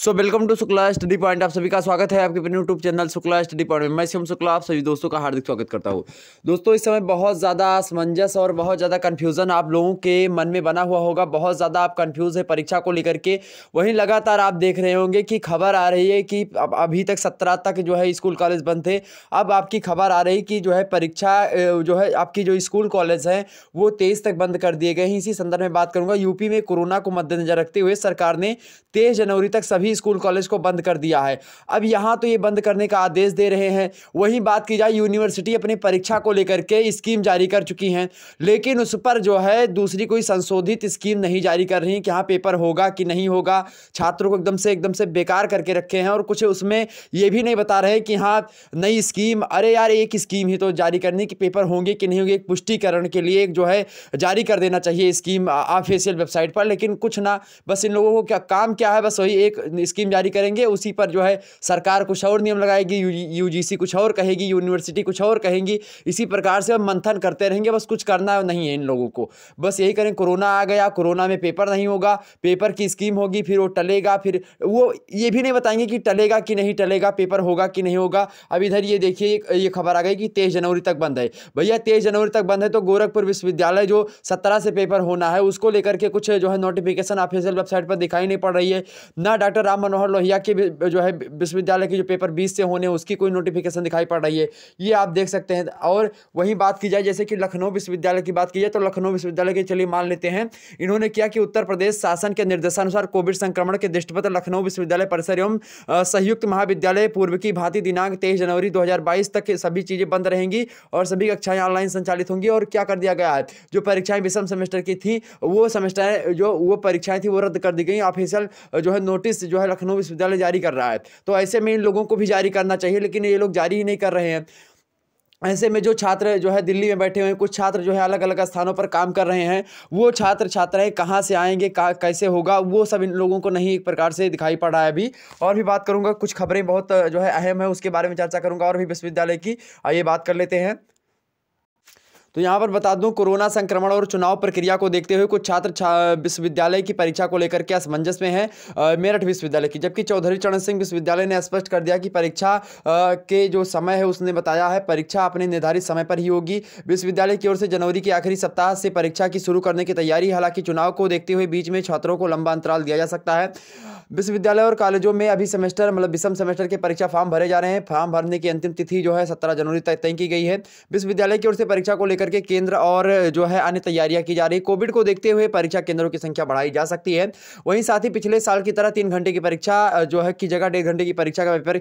so welcome to Shukla study point आप सभी का स्वागत है आपके अपने YouTube channel Shukla study point में मैं सीम शुक्ला आप सभी दोस्तों का हार्दिक स्वागत करता हूँ दोस्तों इस समय बहुत ज़्यादा असमंजस और बहुत ज़्यादा कन्फ्यूज़न आप लोगों के मन में बना हुआ होगा बहुत ज़्यादा आप कन्फ्यूज़ है परीक्षा को लेकर के वहीं लगातार आप देख रहे होंगे कि खबर आ रही है कि अभी तक सत्रह तक जो है स्कूल कॉलेज बंद थे अब आपकी खबर आ रही कि जो है परीक्षा जो है आपकी जो स्कूल कॉलेज हैं वो तेईस तक बंद कर दिए गए हैं इसी संदर्भ में बात करूँगा यूपी में कोरोना को मद्देनजर रखते हुए सरकार ने तेईस जनवरी तक सभी सभी स्कूल कॉलेज को बंद कर दिया है अब यहाँ तो ये बंद करने का आदेश दे रहे हैं वही बात की जाए यूनिवर्सिटी अपनी परीक्षा को लेकर के स्कीम जारी कर चुकी हैं लेकिन उस पर जो है दूसरी कोई संशोधित स्कीम नहीं जारी कर रही कि हाँ पेपर होगा कि नहीं होगा छात्रों को एकदम से एकदम से बेकार करके रखे हैं और कुछ उसमें ये भी नहीं बता रहे कि हाँ नई स्कीम अरे यार एक स्कीम ही तो जारी करनी कि पेपर होंगे कि नहीं होंगे एक पुष्टिकरण के लिए एक जो है जारी कर देना चाहिए स्कीम ऑफिशियल वेबसाइट पर लेकिन कुछ ना बस इन लोगों को क्या काम क्या है बस वही एक स्कीम जारी करेंगे उसी पर जो है सरकार कुछ और नियम लगाएगी यू कुछ और कहेगी यूनिवर्सिटी कुछ और कहेंगी इसी प्रकार से हम मंथन करते रहेंगे बस कुछ करना नहीं है इन लोगों को बस यही करें कोरोना आ गया कोरोना में पेपर नहीं होगा पेपर की स्कीम होगी फिर वो टलेगा फिर वो ये भी नहीं बताएंगे कि टलेगा कि नहीं टलेगा पेपर होगा कि नहीं होगा अब इधर ये देखिए ये खबर आ गई कि तेईस जनवरी तक बंद है भैया तेईस जनवरी तक बंद है तो गोरखपुर विश्वविद्यालय जो सत्रह से पेपर होना है उसको लेकर के कुछ जो है नोटिफिकेशन ऑफिशियल वेबसाइट पर दिखाई नहीं पड़ रही है ना डॉक्टर डॉक्टर राम मनोहर लोहिया के जो है विश्वविद्यालय के जो पेपर बीस से होने उसकी कोई नोटिफिकेशन दिखाई पड़ रही है ये आप देख सकते हैं और वही बात की जाए जैसे कि लखनऊ विश्वविद्यालय की बात की जाए तो लखनऊ विश्वविद्यालय के चलिए मान लेते हैं इन्होंने किया कि उत्तर प्रदेश शासन के निर्देशानुसार कोविड संक्रमण के दृष्टिपत्र लखनऊ विश्वविद्यालय परिसर एवं संयुक्त महाविद्यालय पूर्व की भांति दिनांक तेईस जनवरी दो तक सभी चीज़ें बंद रहेंगी और सभी कक्षाएं ऑनलाइन संचालित होंगी और क्या कर दिया गया है जो परीक्षाएं विषम सेमेस्टर की थी वो सेमेस्टर जो वो परीक्षाएं थी वो रद्द कर दी गई ऑफिशियल जो है नोटिस जो है लखनऊ विश्वविद्यालय जारी कर रहा है तो ऐसे में इन लोगों को भी जारी करना चाहिए लेकिन ये लोग जारी ही नहीं कर रहे हैं ऐसे में जो छात्र जो है दिल्ली में बैठे हुए हैं कुछ छात्र जो है अलग अलग स्थानों पर काम कर रहे हैं वो छात्र छात्राएं कहाँ से आएंगे का, कैसे होगा वो सब इन लोगों को नहीं एक प्रकार से दिखाई पड़ रहा है अभी और भी बात करूँगा कुछ खबरें बहुत जो है अहम है उसके बारे में चर्चा करूँगा और भी विश्वविद्यालय की आइए बात कर लेते हैं तो यहाँ पर बता दूं कोरोना संक्रमण और चुनाव प्रक्रिया को देखते हुए कुछ छात्र विश्वविद्यालय की परीक्षा को लेकर के असमंजस में है मेरठ विश्वविद्यालय की जबकि चौधरी चरण सिंह विश्वविद्यालय ने स्पष्ट कर दिया कि परीक्षा के जो समय है उसने बताया है परीक्षा अपने निर्धारित समय पर ही होगी विश्वविद्यालय की ओर से जनवरी के आखिरी सप्ताह से परीक्षा की शुरू करने की तैयारी हालांकि चुनाव को देखते हुए बीच में छात्रों को लंबा अंतराल दिया जा सकता है विश्वविद्यालय और कॉलेजों में अभी सेमेस्टर मतलब विषम सेमेस्टर के परीक्षा फॉर्म भरे जा रहे हैं फॉर्म भरने की अंतिम तिथि जो है सत्रह जनवरी तक तय की गई है विश्वविद्यालय की ओर से परीक्षा को लेकर लेकर के केंद्र और जो है अन्य तैयारियां की जा रही कोविड को देखते हुए परीक्षा केंद्रों की संख्या बढ़ाई जा सकती है वहीं साथ ही पिछले साल की तरह तीन घंटे की परीक्षा जो है की जगह डेढ़ घंटे की परीक्षा का पेपर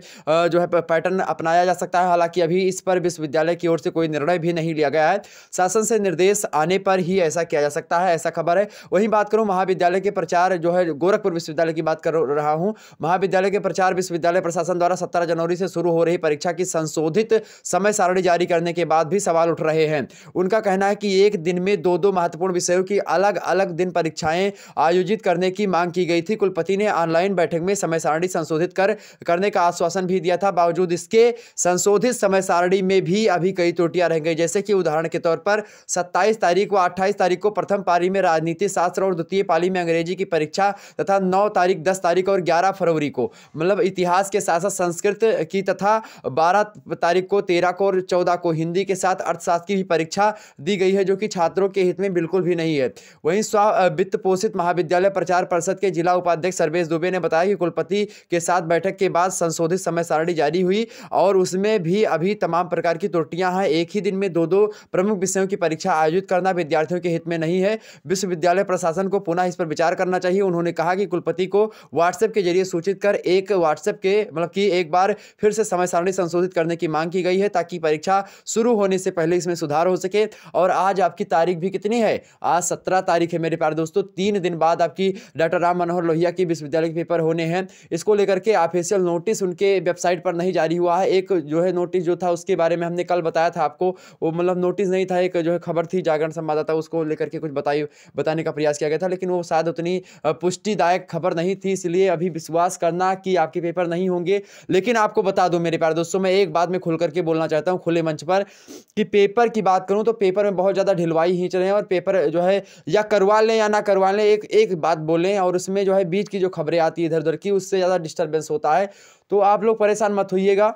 जो है पैटर्न अपनाया जा सकता है हालांकि अभी इस पर विश्वविद्यालय की ओर से कोई निर्णय भी नहीं लिया गया है शासन से निर्देश आने पर ही ऐसा किया जा सकता है ऐसा खबर है वहीं बात करूँ महाविद्यालय के प्रचार जो है गोरखपुर विश्वविद्यालय की बात कर रहा हूँ महाविद्यालय के प्रचार विश्वविद्यालय प्रशासन द्वारा सत्रह जनवरी से शुरू हो रही परीक्षा की संशोधित समय सारणी जारी करने के बाद भी सवाल उठ रहे हैं उनका कहना है कि एक दिन में दो दो महत्वपूर्ण विषयों की अलग अलग दिन परीक्षाएं आयोजित करने की मांग की गई थी कुलपति ने ऑनलाइन बैठक में समय सारणी संशोधित कर करने का आश्वासन भी दिया था बावजूद इसके संशोधित समय सारणी में भी अभी कई त्रुटियां रह गई जैसे कि उदाहरण के तौर पर सत्ताईस तारीख व अट्ठाईस तारीख को प्रथम पारी में राजनीति शास्त्र और द्वितीय पाली में अंग्रेजी की परीक्षा तथा नौ तारीख दस तारीख और ग्यारह फरवरी को मतलब इतिहास के साथ साथ संस्कृत की तथा बारह तारीख को तेरह को और चौदह को हिंदी के साथ अर्थशास्त्र की भी परीक्षा शिक्षा दी गई है जो कि छात्रों के हित में बिल्कुल भी नहीं है वहीं स्व वित्त पोषित महाविद्यालय प्रचार परिषद के जिला उपाध्यक्ष सर्वेश दुबे ने बताया कि कुलपति के साथ बैठक के बाद संशोधित समय सारणी जारी हुई और उसमें भी अभी तमाम प्रकार की त्रुटियाँ हैं एक ही दिन में दो दो प्रमुख विषयों की परीक्षा आयोजित करना विद्यार्थियों के हित में नहीं है विश्वविद्यालय प्रशासन को पुनः इस पर विचार करना चाहिए उन्होंने कहा कि कुलपति को व्हाट्सएप के जरिए सूचित कर एक व्हाट्सएप के मतलब कि एक बार फिर से समय सारणी संशोधित करने की मांग की गई है ताकि परीक्षा शुरू होने से पहले इसमें सुधार हो सके सके और आज आपकी तारीख भी कितनी है आज सत्रह तारीख है मेरे प्यारे दोस्तों तीन दिन बाद आपकी डॉक्टर राम मनोहर लोहिया की विश्वविद्यालय के पेपर होने हैं इसको लेकर के ऑफिशियल नोटिस उनके वेबसाइट पर नहीं जारी हुआ है एक जो है नोटिस जो था उसके बारे में हमने कल बताया था आपको वो मतलब नोटिस नहीं था एक जो है खबर थी जागरण संवाददाता उसको लेकर के कुछ बताई बताने का प्रयास किया गया था लेकिन वो शायद उतनी पुष्टिदायक खबर नहीं थी इसलिए अभी विश्वास करना कि आपके पेपर नहीं होंगे लेकिन आपको बता दूं मेरे प्यारे दोस्तों मैं एक बात में खुल करके बोलना चाहता हूँ खुले मंच पर कि पेपर की बात करूँ करूँ तो पेपर में बहुत ज़्यादा ढिलवाई खींच रहे हैं और पेपर जो है या करवा लें या ना करवा लें एक एक बात बोलें और उसमें जो है बीच की जो खबरें आती है इधर उधर की उससे ज़्यादा डिस्टर्बेंस होता है तो आप लोग परेशान मत होइएगा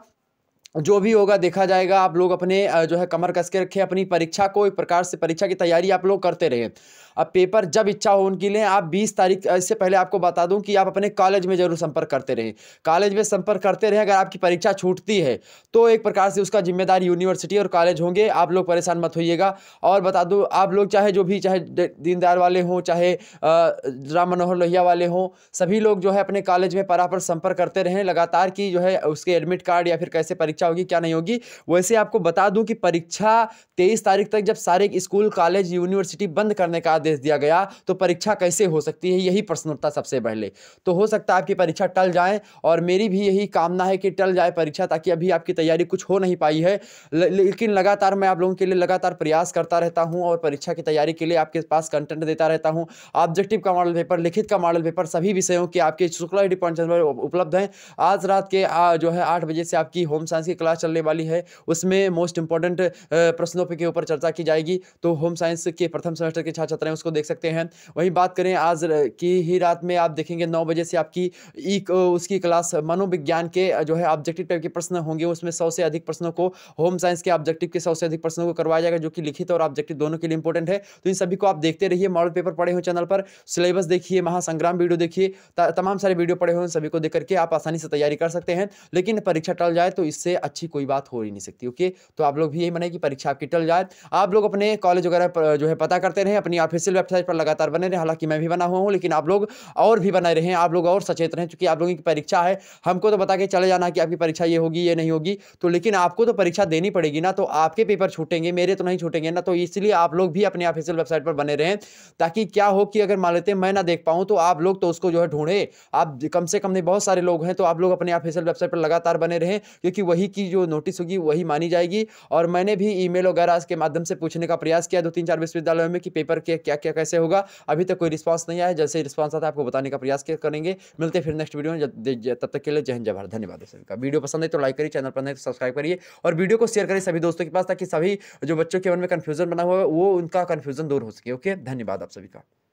जो भी होगा देखा जाएगा आप लोग अपने जो है कमर कस के रखें अपनी परीक्षा को एक प्रकार से परीक्षा की तैयारी आप लोग करते रहें अब पेपर जब इच्छा हो उनकी लें आप बीस तारीख इससे पहले आपको बता दूँ कि आप अपने कॉलेज में जरूर संपर्क करते रहें कॉलेज में संपर्क करते रहें अगर आपकी परीक्षा छूटती है तो एक प्रकार से उसका जिम्मेदार यूनिवर्सिटी और कॉलेज होंगे आप लोग परेशान मत होइएगा और बता दूँ आप लोग चाहे जो भी चाहे दीनदार वाले हों चाहे राम मनोहर लोहिया वाले हों सभी लोग जो है अपने कॉलेज में परापर संपर्क करते रहें लगातार कि जो है उसके एडमिट कार्ड या फिर कैसे परीक्षा होगी क्या नहीं होगी वैसे आपको बता दूं कि परीक्षा तेईस तारीख तक जब सारे स्कूल कॉलेज यूनिवर्सिटी बंद करने का आदेश दिया गया तो परीक्षा कैसे हो सकती है यही प्रश्न उठता सबसे पहले तो हो सकता है आपकी परीक्षा टल जाए और मेरी भी यही कामना है कि टल जाए परीक्षा ताकि अभी आपकी तैयारी कुछ हो नहीं पाई है लेकिन लगातार मैं आप लोगों के लिए लगातार प्रयास करता रहता हूँ और परीक्षा की तैयारी के लिए आपके पास कंटेंट देता रहता हूँ ऑब्जेक्टिव का मॉडल पेपर लिखित का मॉडल पेपर सभी विषयों के आपके शुक्ला एडी पर उपलब्ध हैं आज रात के जो है आठ बजे से आपकी होम साइंस की क्लास चलने वाली है उसमें मोस्ट इंपॉर्टेंट प्रश्नों के ऊपर चर्चा की जाएगी तो होम साइंस के प्रथम सेमेस्टर के छात्र छात्राएं उसको देख सकते हैं वही बात करें आज की ही रात में आप देखेंगे नौ बजे से आपकी एक उसकी क्लास मनोविज्ञान के जो है ऑब्जेक्टिव टाइप के प्रश्न होंगे उसमें सौ से अधिक प्रश्नों को होम साइंस के ऑब्जेक्टिव के सौ से अधिक प्रश्नों को करवाया जाएगा जो कि लिखित और ऑब्जेक्टिव दोनों के लिए इंपॉर्टेंट है तो इन सभी को आप देखते रहिए मॉडल पेपर पढ़े हुए चैनल पर सिलेबस देखिए महासंग्राम वीडियो देखिए तमाम सारे वीडियो पढ़े हुए सभी को देख करके आप आसानी से तैयारी कर सकते हैं लेकिन परीक्षा टल जाए तो इससे अच्छी कोई बात हो ही नहीं सकती ओके तो आप लोग भी यही मना कि परीक्षा आपकी टल जाए आप लोग अपने कॉलेज वगैरह जो है पता करते रहें अपनी ऑफिस ऑफिशियल वेबसाइट पर लगातार बने रहे हालांकि मैं भी बना हुआ हूँ लेकिन आप लोग और भी बने रहें आप लोग और सचेत रहें चूँकि आप लोगों की परीक्षा है हमको तो बता के चले जाना कि आपकी परीक्षा ये होगी ये नहीं होगी तो लेकिन आपको तो परीक्षा देनी पड़ेगी ना तो आपके पेपर छूटेंगे मेरे तो नहीं छूटेंगे ना तो इसलिए आप लोग भी अपने ऑफिशियल वेबसाइट पर बने रहें ताकि क्या हो कि अगर मान लेते हैं मैं ना देख पाऊँ तो आप लोग तो उसको जो है ढूंढे आप कम से कम नहीं बहुत सारे लोग हैं तो आप लोग अपने ऑफिशियल वेबसाइट पर लगातार बने रहें क्योंकि वही की जो नोटिस होगी वही मानी जाएगी और मैंने भी ईमेल वगैरह के माध्यम से पूछने का प्रयास किया दो तीन चार विश्वविद्यालयों में कि पेपर के क्या क्या क्या कैसे होगा अभी तक कोई रिस्पॉन्स नहीं आया जैसे रिस्पॉन्स आता है आपको बताने का प्रयास करेंगे मिलते फिर नेक्स्ट वीडियो में तब तक के लिए जय हिंद जय धन्यवाद सभी का वीडियो पसंद है तो लाइक करिए चैनल पर नहीं तो सब्सक्राइब करिए और वीडियो को शेयर करिए सभी दोस्तों के पास ताकि सभी जो बच्चों के मन में कन्फ्यूजन बना हुआ है वो उनका कन्फ्यूजन दूर हो सके ओके धन्यवाद आप सभी का